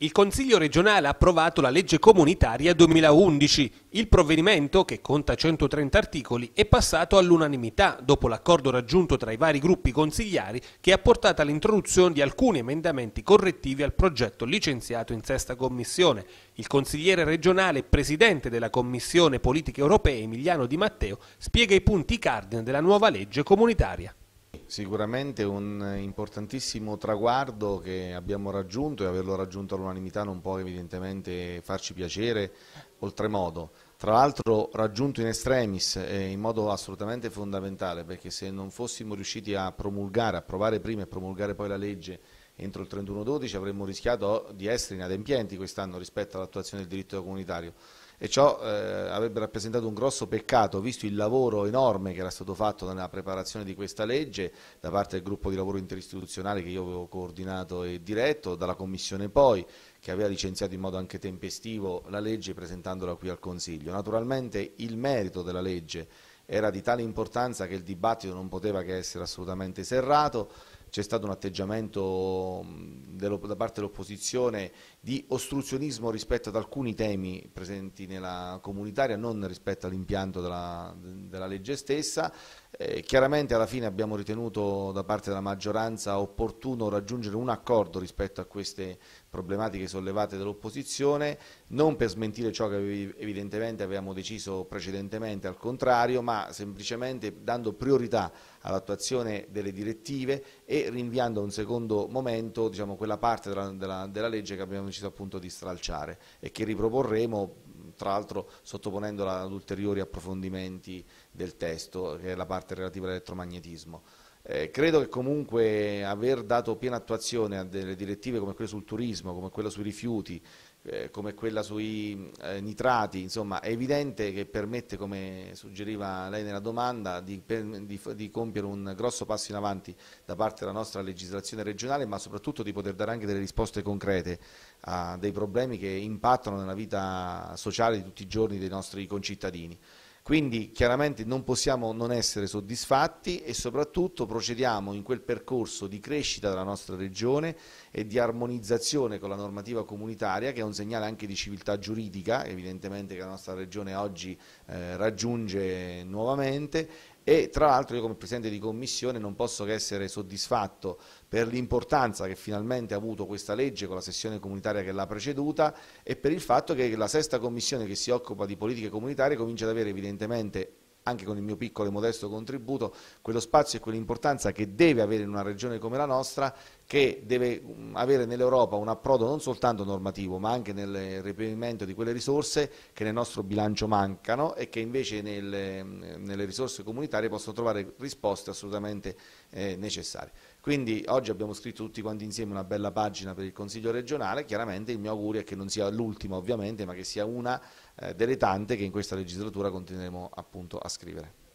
Il Consiglio regionale ha approvato la legge comunitaria 2011. Il provvedimento, che conta 130 articoli, è passato all'unanimità dopo l'accordo raggiunto tra i vari gruppi consigliari che ha portato all'introduzione di alcuni emendamenti correttivi al progetto licenziato in sesta commissione. Il consigliere regionale e presidente della Commissione Politiche Europee Emiliano Di Matteo spiega i punti cardine della nuova legge comunitaria. Sicuramente un importantissimo traguardo che abbiamo raggiunto e averlo raggiunto all'unanimità non può evidentemente farci piacere oltremodo. Tra l'altro raggiunto in extremis eh, in modo assolutamente fondamentale perché se non fossimo riusciti a promulgare, approvare prima e promulgare poi la legge entro il 31-12 avremmo rischiato di essere inadempienti quest'anno rispetto all'attuazione del diritto comunitario e ciò eh, avrebbe rappresentato un grosso peccato visto il lavoro enorme che era stato fatto nella preparazione di questa legge da parte del gruppo di lavoro interistituzionale che io avevo coordinato e diretto, dalla Commissione poi che aveva licenziato in modo anche tempestivo la legge presentandola qui al Consiglio. Naturalmente il merito della legge era di tale importanza che il dibattito non poteva che essere assolutamente serrato, c'è stato un atteggiamento da parte dell'opposizione di ostruzionismo rispetto ad alcuni temi presenti nella comunitaria, non rispetto all'impianto della, della, legge stessa. Eh, chiaramente alla fine abbiamo ritenuto da parte della maggioranza opportuno raggiungere un accordo rispetto a queste problematiche sollevate dall'opposizione, non per smentire ciò che evidentemente avevamo deciso precedentemente al contrario, ma semplicemente dando priorità all'attuazione delle direttive e rinviando a un secondo momento diciamo, quella parte della, della, della legge che abbiamo deciso esercito appunto di stralciare e che riproporremo tra l'altro sottoponendola ad ulteriori approfondimenti del testo che è la parte relativa all'elettromagnetismo. Eh, credo che comunque aver dato piena attuazione a delle direttive come quelle sul turismo, come quella sui rifiuti, eh, come quella sui eh, nitrati, insomma è evidente che permette, come suggeriva lei nella domanda, di, per, di, di, compiere un grosso passo in avanti da parte della nostra legislazione regionale, ma soprattutto di poter dare anche delle risposte concrete a dei problemi che impattano nella vita sociale di tutti i giorni dei nostri concittadini. Quindi chiaramente non possiamo non essere soddisfatti e soprattutto procediamo in quel percorso di crescita della nostra regione e di armonizzazione con la normativa comunitaria che è un segnale anche di civiltà giuridica, evidentemente che la nostra regione oggi eh, raggiunge nuovamente e tra l'altro io come Presidente di Commissione non posso che essere soddisfatto per l'importanza che finalmente ha avuto questa legge con la sessione comunitaria che l'ha preceduta e per il fatto che la sesta Commissione che si occupa di politiche comunitarie comincia ad avere evidentemente anche con il mio piccolo e modesto contributo, quello spazio e quell'importanza che deve avere in una regione come la nostra, che deve mm, avere nell'Europa un approdo non soltanto normativo, ma anche nel reperimento di quelle risorse che nel nostro bilancio mancano e che invece nelle, mm, nelle risorse comunitarie possono trovare risposte assolutamente eh, necessarie. Quindi oggi abbiamo scritto tutti quanti insieme una bella pagina per il Consiglio regionale, chiaramente il mio augurio è che non sia l'ultima ovviamente, ma che sia una eh, delle tante che in questa legislatura continueremo appunto a scrivere.